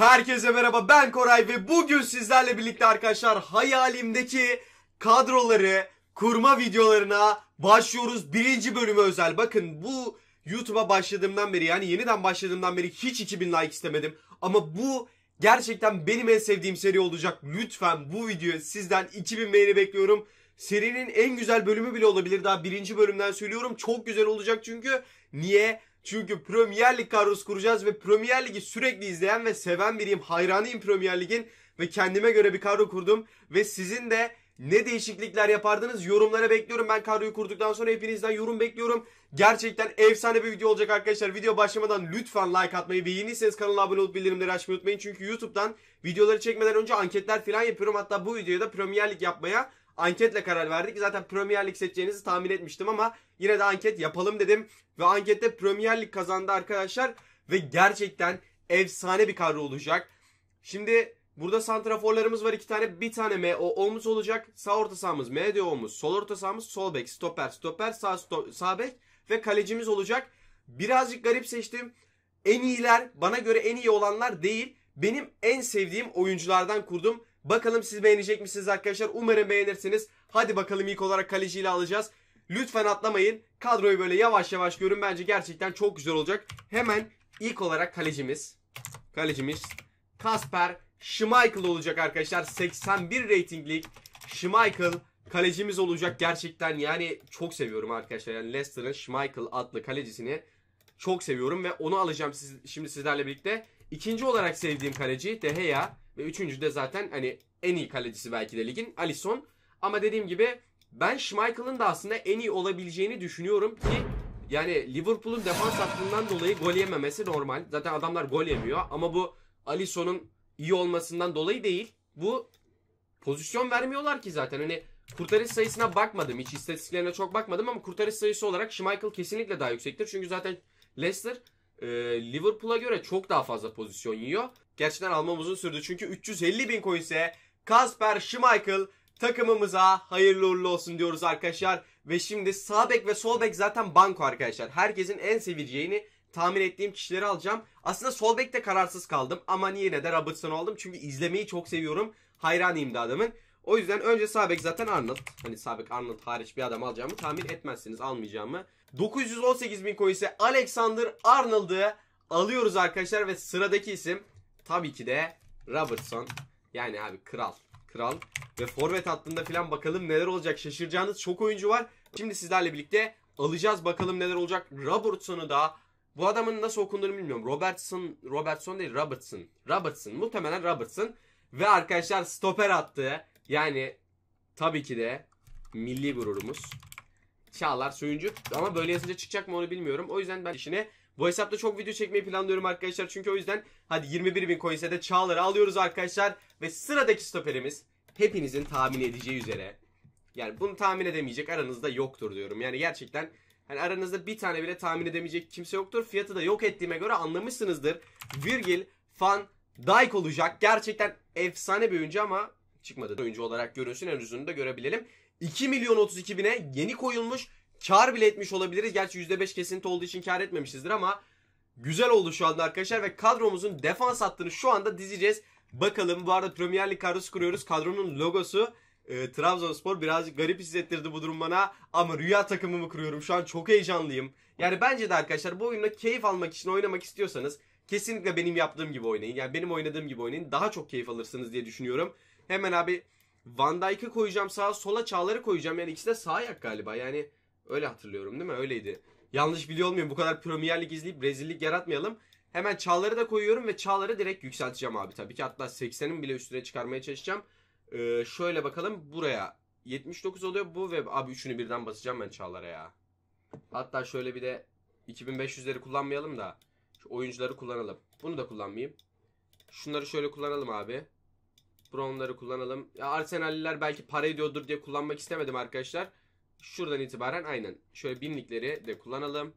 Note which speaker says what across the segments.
Speaker 1: Herkese merhaba ben Koray ve bugün sizlerle birlikte arkadaşlar hayalimdeki kadroları kurma videolarına başlıyoruz. Birinci bölümü özel bakın bu YouTube'a başladığımdan beri yani yeniden başladığımdan beri hiç 2000 like istemedim. Ama bu gerçekten benim en sevdiğim seri olacak. Lütfen bu videoya sizden 2000 beğeni bekliyorum. Serinin en güzel bölümü bile olabilir. Daha birinci bölümden söylüyorum. Çok güzel olacak çünkü. Niye? Çünkü Premier Lig kadrosu kuracağız ve Premier Lig'i sürekli izleyen ve seven biriyim. Hayranıyım Premier Lig'in ve kendime göre bir kadro kurdum. Ve sizin de ne değişiklikler yapardınız yorumlara bekliyorum. Ben kadroyu kurduktan sonra hepinizden yorum bekliyorum. Gerçekten efsane bir video olacak arkadaşlar. Video başlamadan lütfen like atmayı ve yeniyseniz kanala abone olup bildirimleri açmayı unutmayın. Çünkü YouTube'dan videoları çekmeden önce anketler falan yapıyorum. Hatta bu videoda da Premier Lig yapmaya anketle karar verdik. Zaten Premier Lig seçeceğinizi tahmin etmiştim ama yine de anket yapalım dedim. Ve ankette Premier Lig kazandı arkadaşlar. Ve gerçekten efsane bir kadro olacak. Şimdi burada santraforlarımız var iki tane. Bir tane olmuş olacak. Sağ orta sahamız olmuş Sol orta sahamız sol bek. Stoper, stoper, sağ, sto sağ bek ve kalecimiz olacak. Birazcık garip seçtim. En iyiler bana göre en iyi olanlar değil. Benim en sevdiğim oyunculardan kurdum. Bakalım siz beğenecek misiniz arkadaşlar? Umarım beğenirsiniz. Hadi bakalım ilk olarak kaleciyle alacağız. Lütfen atlamayın. Kadroyu böyle yavaş yavaş görün. Bence gerçekten çok güzel olacak. Hemen ilk olarak kalecimiz. Kalecimiz Kasper Schmeichel olacak arkadaşlar. 81 ratinglik Schmeichel kalecimiz olacak gerçekten. Yani çok seviyorum arkadaşlar. Yani Leicester'ın Schmeichel adlı kalecisini çok seviyorum ve onu alacağım siz, şimdi sizlerle birlikte. İkinci olarak sevdiğim kaleci De Gea ve üçüncü de zaten hani en iyi kalecisi belki de ligin Alisson. Ama dediğim gibi ben Schmeichel'ın da aslında en iyi olabileceğini düşünüyorum ki yani Liverpool'un defans hattından dolayı gol yememesi normal. Zaten adamlar gol yemiyor ama bu Alisson'un iyi olmasından dolayı değil. Bu pozisyon vermiyorlar ki zaten. Hani kurtarış sayısına bakmadım. Hiç istatistiklerine çok bakmadım ama kurtarış sayısı olarak Schmeichel kesinlikle daha yüksektir. Çünkü zaten Leicester e, Liverpool'a göre çok daha fazla pozisyon yiyor. Gerçekten almam uzun sürdü çünkü 350 bin coin ise Kasper Schmeichel takımımıza hayırlı uğurlu olsun diyoruz arkadaşlar. Ve şimdi sağ bek ve sol bek zaten banko arkadaşlar. Herkesin en sevileceğini tahmin ettiğim kişileri alacağım. Aslında sol bekte kararsız kaldım ama yine de Robertson aldım. Çünkü izlemeyi çok seviyorum. Hayranıyım da adamın. O yüzden önce sağ bek zaten Arnold. Hani sağ bek Arnold hariç bir adam alacağımı tahmin etmezsiniz almayacağımı. 918 bin coin ise Alexander Arnold'ı alıyoruz arkadaşlar ve sıradaki isim tabii ki de Robertson. Yani abi kral. Kral ve forvet hattında filan bakalım neler olacak. Şaşıracağınız çok oyuncu var. Şimdi sizlerle birlikte alacağız bakalım neler olacak. Robertson'u da bu adamın nasıl okunduğunu bilmiyorum. Robertson, Robertson değil Robertson. Robertson muhtemelen Robertson. Ve arkadaşlar stoper attı. Yani tabii ki de milli gururumuz. Çağlar Soyuncu. Ama böyle yazınca çıkacak mı onu bilmiyorum. O yüzden ben işine bu hesapta çok video çekmeyi planlıyorum arkadaşlar. Çünkü o yüzden hadi 21 bin coinse de Çağlar'ı alıyoruz arkadaşlar. Ve sıradaki stoperimiz hepinizin tahmin edeceği üzere. Yani bunu tahmin edemeyecek aranızda yoktur diyorum. Yani gerçekten hani aranızda bir tane bile tahmin edemeyecek kimse yoktur. Fiyatı da yok ettiğime göre anlamışsınızdır. Virgil Van Dijk olacak. Gerçekten efsane bir oyuncu ama çıkmadı. Oyuncu olarak görünsün en uzununu da görebilelim. 2 milyon 32 bine yeni koyulmuş. Kar bile etmiş olabiliriz. Gerçi %5 kesinti olduğu için kar etmemişizdir ama güzel oldu şu anda arkadaşlar. Ve kadromuzun defans hattını şu anda dizeceğiz. Bakalım bu arada Premier League kadrosu kuruyoruz. Kadronun logosu e, Trabzonspor birazcık garip hissettirdi bu durum bana. Ama rüya takımımı kuruyorum. Şu an çok heyecanlıyım. Yani bence de arkadaşlar bu oyunda keyif almak için oynamak istiyorsanız kesinlikle benim yaptığım gibi oynayın. Yani benim oynadığım gibi oynayın. Daha çok keyif alırsınız diye düşünüyorum. Hemen abi Van Dijk'ı koyacağım sağa sola Çağlar'ı koyacağım. Yani ikisi de sağ ayak galiba. Yani öyle hatırlıyorum değil mi? Öyleydi. Yanlış biliyor olmuyor. Bu kadar Premier Lig izleyip rezillik yaratmayalım. Hemen Çağlar'ı da koyuyorum ve Çağlar'ı direkt yükselteceğim abi tabii ki. Hatta 80'in bile üstüne çıkarmaya çalışacağım. Ee, şöyle bakalım buraya. 79 oluyor bu ve abi üçünü birden basacağım ben Çağlar'a ya. Hatta şöyle bir de 2500'leri kullanmayalım da şu oyuncuları kullanalım. Bunu da kullanmayayım. Şunları şöyle kullanalım abi. Brown'ları kullanalım. Ya Arsenal'liler belki para ediyordur diye kullanmak istemedim arkadaşlar. Şuradan itibaren aynen. Şöyle binlikleri de kullanalım.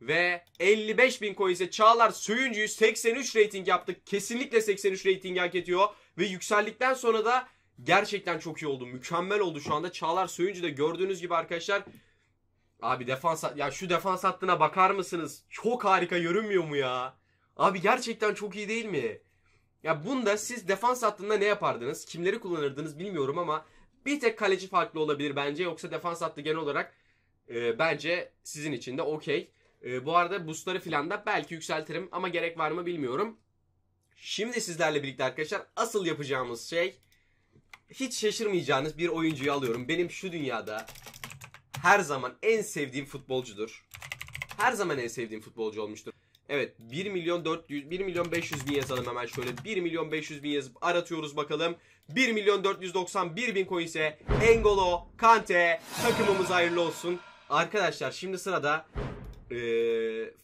Speaker 1: Ve 55 55.000 coins'e Çağlar Söyüncü'yü 83 rating yaptık. Kesinlikle 83 rating hak ediyor. Ve yükseldikten sonra da gerçekten çok iyi oldu. Mükemmel oldu şu anda. Çağlar Söyüncü de gördüğünüz gibi arkadaşlar. Abi defans ya şu defans hattına bakar mısınız? Çok harika görünmüyor mu ya? Abi gerçekten çok iyi değil mi? Ya bunda siz defans hattında ne yapardınız? Kimleri kullanırdınız bilmiyorum ama bir tek kaleci farklı olabilir bence. Yoksa defans hattı genel olarak e, bence sizin için de okey. E, bu arada boostları filan da belki yükseltirim ama gerek var mı bilmiyorum. Şimdi sizlerle birlikte arkadaşlar asıl yapacağımız şey hiç şaşırmayacağınız bir oyuncuyu alıyorum. Benim şu dünyada her zaman en sevdiğim futbolcudur. Her zaman en sevdiğim futbolcu olmuştur. Evet 1 milyon 400 1 milyon 500 bin yazalım hemen şöyle. 1 milyon 500 bin yazıp aratıyoruz bakalım. 1 milyon 491 bin coin ise Engolo Kante takımımız hayırlı olsun. Arkadaşlar şimdi sırada e,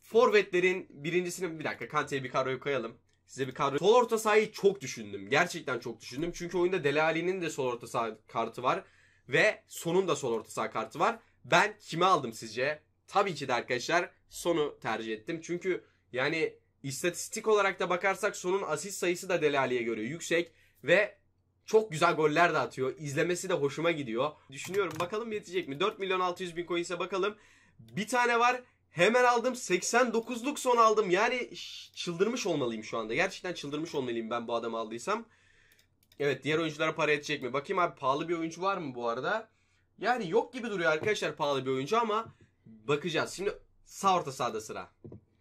Speaker 1: forvetlerin birincisini bir dakika Kante'ye bir kadroyu koyalım. Size bir kadro. Sol orta sahayı çok düşündüm. Gerçekten çok düşündüm. Çünkü oyunda Delali'nin de sol orta saha kartı var. Ve Son'un da sol orta saha kartı var. Ben kimi aldım sizce? Tabii ki de arkadaşlar Son'u tercih ettim. Çünkü yani istatistik olarak da bakarsak sonun asist sayısı da Delali'ye göre yüksek ve çok güzel goller de atıyor. İzlemesi de hoşuma gidiyor. Düşünüyorum bakalım yetecek mi? 4 milyon 600 bin coins'e bakalım. Bir tane var hemen aldım 89'luk son aldım. Yani çıldırmış olmalıyım şu anda. Gerçekten çıldırmış olmalıyım ben bu adamı aldıysam. Evet diğer oyunculara para edecek mi? Bakayım abi pahalı bir oyuncu var mı bu arada? Yani yok gibi duruyor arkadaşlar pahalı bir oyuncu ama bakacağız. Şimdi sağ orta sahada sıra.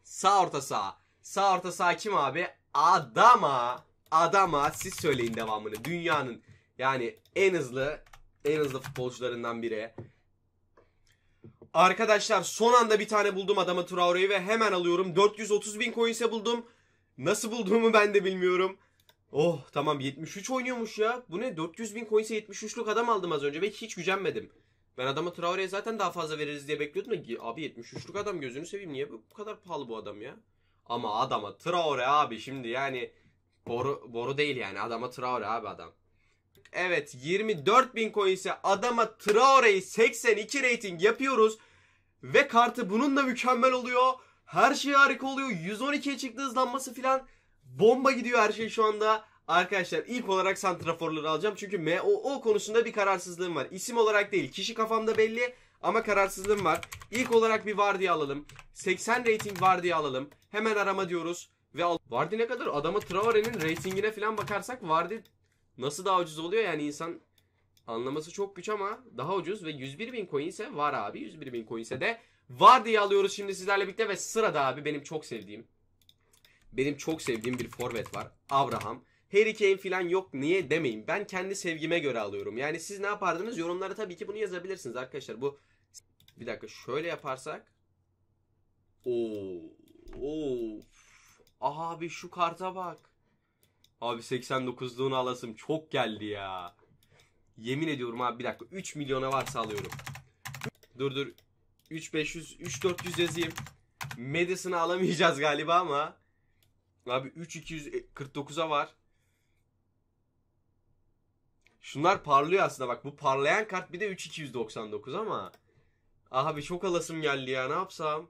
Speaker 1: Sağ orta sağ. Sağ orta sağ kim abi? Adama. Adama siz söyleyin devamını. Dünyanın yani en hızlı en hızlı futbolcularından biri. Arkadaşlar son anda bir tane buldum adamı Traore'yi ve hemen alıyorum. 430 bin coins'e buldum. Nasıl bulduğumu ben de bilmiyorum. Oh tamam 73 oynuyormuş ya. Bu ne 400 bin coins'e 73'lük adam aldım az önce ve hiç gücenmedim. Ben adama Traore'ye zaten daha fazla veririz diye bekliyordum da abi 73'lük adam gözünü seveyim niye bu kadar pahalı bu adam ya? Ama adama Traore abi şimdi yani boru, boru değil yani adama Traore abi adam. Evet 24 bin coin ise adama Traore'yi 82 rating yapıyoruz. Ve kartı bunun da mükemmel oluyor. Her şey harika oluyor. 112'ye çıktı hızlanması filan. Bomba gidiyor her şey şu anda. Arkadaşlar ilk olarak santraforları alacağım. Çünkü MOO konusunda bir kararsızlığım var. İsim olarak değil. Kişi kafamda belli ama kararsızlığım var. İlk olarak bir Vardy alalım. 80 rating Vardy alalım. Hemen arama diyoruz. Ve al Vardy ne kadar? adamı Traore'nin ratingine falan bakarsak Vardy nasıl daha ucuz oluyor? Yani insan anlaması çok güç ama daha ucuz. Ve 101 bin coin ise var abi. 101 bin coin ise de Vardy'yi alıyoruz şimdi sizlerle birlikte. Ve sırada abi benim çok sevdiğim. Benim çok sevdiğim bir forvet var. Abraham. Harry Kane falan yok niye demeyin. Ben kendi sevgime göre alıyorum. Yani siz ne yapardınız? Yorumlara tabii ki bunu yazabilirsiniz arkadaşlar. Bu bir dakika şöyle yaparsak. Oo. Oo. Abi şu karta bak. Abi 89'luğunu alasım çok geldi ya. Yemin ediyorum abi bir dakika 3 milyona varsa alıyorum. Dur dur 3 500, 3 400 yazayım. Madison'ı alamayacağız galiba ama. Abi 3 249'a e, var. Şunlar parlıyor aslında bak bu parlayan kart bir de 3299 ama. Abi çok alasım geldi ya ne yapsam.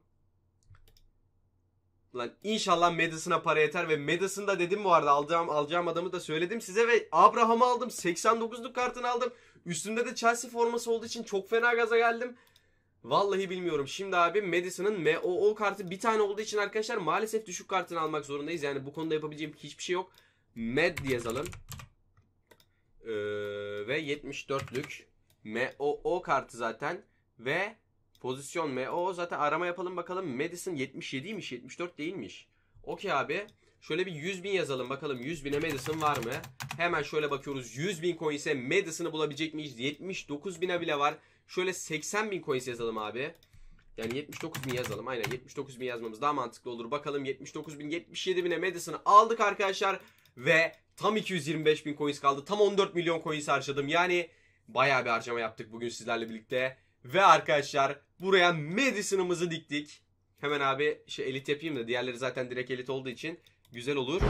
Speaker 1: Lan inşallah Madison'a para yeter ve Madison'da dedim bu arada alacağım alacağım adamı da söyledim size ve Abraham'ı aldım. 89'luk kartını aldım. Üstümde de Chelsea forması olduğu için çok fena gaza geldim. Vallahi bilmiyorum. Şimdi abi Madison'ın MOO kartı bir tane olduğu için arkadaşlar maalesef düşük kartını almak zorundayız. Yani bu konuda yapabileceğim hiçbir şey yok. Med yazalım. Ee, ve 74'lük MOO kartı zaten ve pozisyon MO zaten arama yapalım bakalım Madison 77'ymiş 74 değilmiş. Okey abi şöyle bir 100 bin yazalım bakalım 100 bine Madison var mı? Hemen şöyle bakıyoruz 100 bin coin ise Madison'ı bulabilecek miyiz? 79 bine bile var. Şöyle 80 bin coin yazalım abi. Yani 79 bin yazalım aynen 79 bin yazmamız daha mantıklı olur. Bakalım 79 bin 77 bine Madison'ı aldık arkadaşlar ve Tam 225 bin coins kaldı. Tam 14 milyon coins harcadım. Yani bayağı bir harcama yaptık bugün sizlerle birlikte. Ve arkadaşlar buraya Madison'ımızı diktik. Hemen abi şey elit yapayım da diğerleri zaten direkt elit olduğu için güzel olur.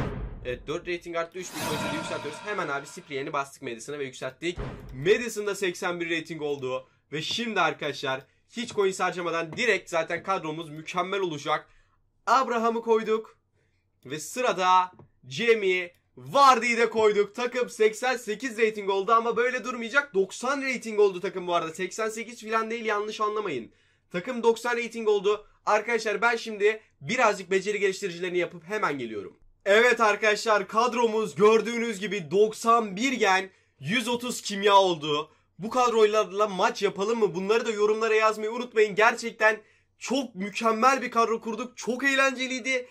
Speaker 1: Evet 4 rating arttı 3 bin yükseltiyoruz. Hemen abi Spriyen'i bastık Madison'a ve yükselttik. Madison'da 81 rating oldu. Ve şimdi arkadaşlar hiç coin harcamadan direkt zaten kadromuz mükemmel olacak. Abraham'ı koyduk. Ve sırada Jamie Vardy'yi de koyduk. Takım 88 rating oldu ama böyle durmayacak. 90 rating oldu takım bu arada. 88 filan değil yanlış anlamayın. Takım 90 rating oldu. Arkadaşlar ben şimdi birazcık beceri geliştiricilerini yapıp hemen geliyorum. Evet arkadaşlar kadromuz gördüğünüz gibi 91 gen 130 kimya oldu. Bu kadroyla maç yapalım mı? Bunları da yorumlara yazmayı unutmayın. Gerçekten çok mükemmel bir kadro kurduk. Çok eğlenceliydi.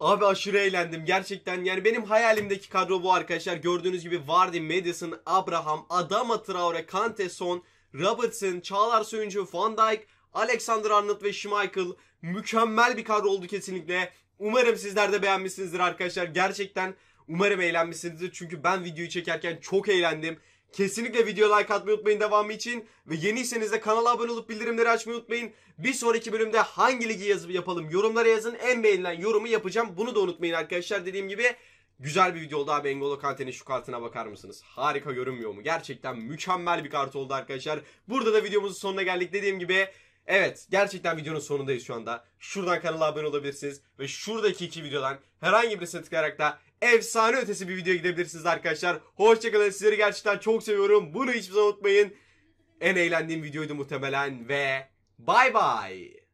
Speaker 1: Abi aşırı eğlendim gerçekten yani benim hayalimdeki kadro bu arkadaşlar gördüğünüz gibi Vardy, Madison, Abraham, Adama Traore, Kante Son, Robertson, Çağlar Söyüncü, Van Dijk, Alexander Arnold ve Schmeichel mükemmel bir kadro oldu kesinlikle. Umarım sizler de beğenmişsinizdir arkadaşlar gerçekten umarım eğlenmişsinizdir çünkü ben videoyu çekerken çok eğlendim. Kesinlikle video like atmayı unutmayın devamı için. Ve yeniyseniz de kanala abone olup bildirimleri açmayı unutmayın. Bir sonraki bölümde hangi ligi yazıp yapalım yorumlara yazın. En beğenilen yorumu yapacağım. Bunu da unutmayın arkadaşlar. Dediğim gibi güzel bir video oldu abi. Engolo Kante'nin şu kartına bakar mısınız? Harika görünmüyor mu? Gerçekten mükemmel bir kart oldu arkadaşlar. Burada da videomuzun sonuna geldik. Dediğim gibi Evet gerçekten videonun sonundayız şu anda. Şuradan kanala abone olabilirsiniz. Ve şuradaki iki videodan herhangi birisini tıklayarak da efsane ötesi bir videoya gidebilirsiniz arkadaşlar. Hoşçakalın. Sizleri gerçekten çok seviyorum. Bunu hiçbir zaman unutmayın. En eğlendiğim videoydu muhtemelen ve bay bay.